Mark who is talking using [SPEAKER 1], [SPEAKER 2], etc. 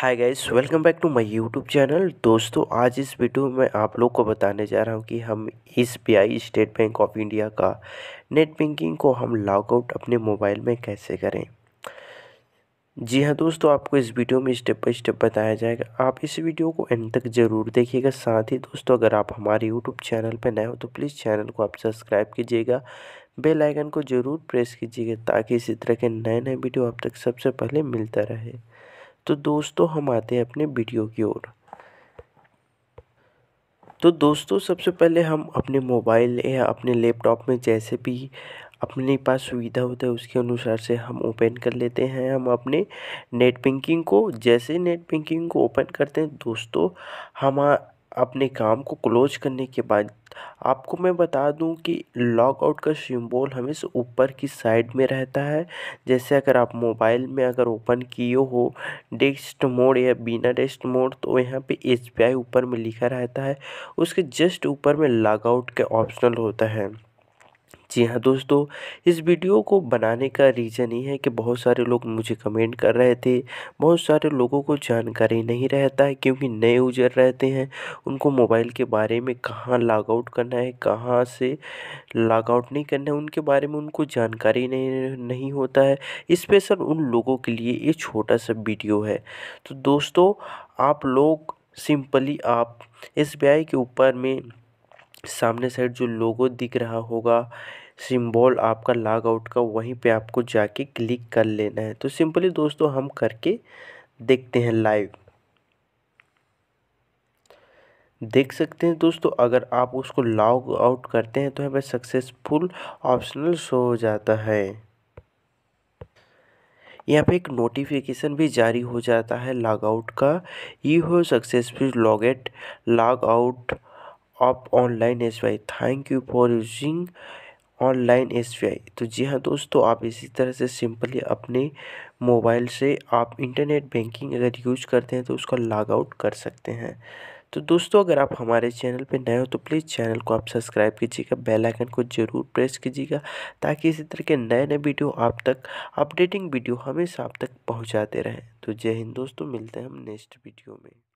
[SPEAKER 1] hi guys welcome back to my YouTube channel दोस्तों आज इस वीडियो में आप लोग को बताने जा रहा हूँ कि हम S State Bank of India का नेट बैंकिंग को हम आउट अपने मोबाइल में कैसे करें जी हाँ दोस्तों आपको इस वीडियो में स्टेप बाय स्टेप बताया जाएगा आप इस वीडियो को एंड तक ज़रूर देखिएगा साथ ही दोस्तों अगर आप हमारे यूट्यूब चैनल पर नए हो तो प्लीज़ चैनल को आप सब्सक्राइब कीजिएगा बेल आइकन को ज़रूर प्रेस कीजिएगा ताकि इसी तरह के नए नए वीडियो आप तक सबसे पहले मिलता रहे तो दोस्तों हम आते हैं अपने वीडियो की ओर तो दोस्तों सबसे पहले हम अपने मोबाइल या अपने लैपटॉप में जैसे भी अपने पास सुविधा होता है उसके अनुसार से हम ओपन कर लेते हैं हम अपने नेट बैंकिंग को जैसे नेट बैंकिंग को ओपन करते हैं दोस्तों हम अपने काम को क्लोज करने के बाद आपको मैं बता दूं कि लॉग आउट का सिंबल हमेशा ऊपर की साइड में रहता है जैसे अगर आप मोबाइल में अगर ओपन किए हो डेस्ट मोड या बिना डेस्ट मोड तो यहाँ पे एस ऊपर में लिखा रहता है उसके जस्ट ऊपर में लॉग आउट का ऑप्शनल होता है जी हाँ दोस्तों इस वीडियो को बनाने का रीज़न ये है कि बहुत सारे लोग मुझे कमेंट कर रहे थे बहुत सारे लोगों को जानकारी नहीं रहता है क्योंकि नए यूजर रहते हैं उनको मोबाइल के बारे में कहाँ लॉगआउट करना है कहाँ से लॉगआउट नहीं करना है उनके बारे में उनको जानकारी नहीं नहीं होता है इस्पेशल उन लोगों के लिए ये छोटा सा वीडियो है तो दोस्तों आप लोग सिंपली आप एस के ऊपर में सामने साइड जो लोगो दिख रहा होगा सिंबल आपका लॉग आउट का वहीं पे आपको जाके क्लिक कर लेना है तो सिंपली दोस्तों हम करके देखते हैं लाइव देख सकते हैं दोस्तों अगर आप उसको लॉग आउट करते हैं तो हमें सक्सेसफुल ऑप्शनल शो हो जाता है यहाँ पे एक नोटिफिकेशन भी जारी हो जाता है लॉग आउट का यू हो successful log at log out of online S B I thank you for using online S B I तो जी हाँ दोस्तों आप इसी तरह से सिंपली अपने मोबाइल से आप इंटरनेट बैंकिंग अगर यूज करते हैं तो उसका लॉग आउट कर सकते हैं तो दोस्तों अगर आप हमारे चैनल पर नए हो तो प्लीज़ चैनल को आप सब्सक्राइब कीजिएगा बेल आइकन को ज़रूर प्रेस कीजिएगा ताकि इसी तरह के नए नए वीडियो आप तक अपडेटिंग वीडियो हमेशा आप तक पहुंचाते रहें तो जय हिंद दोस्तों मिलते हैं हम नेक्स्ट वीडियो में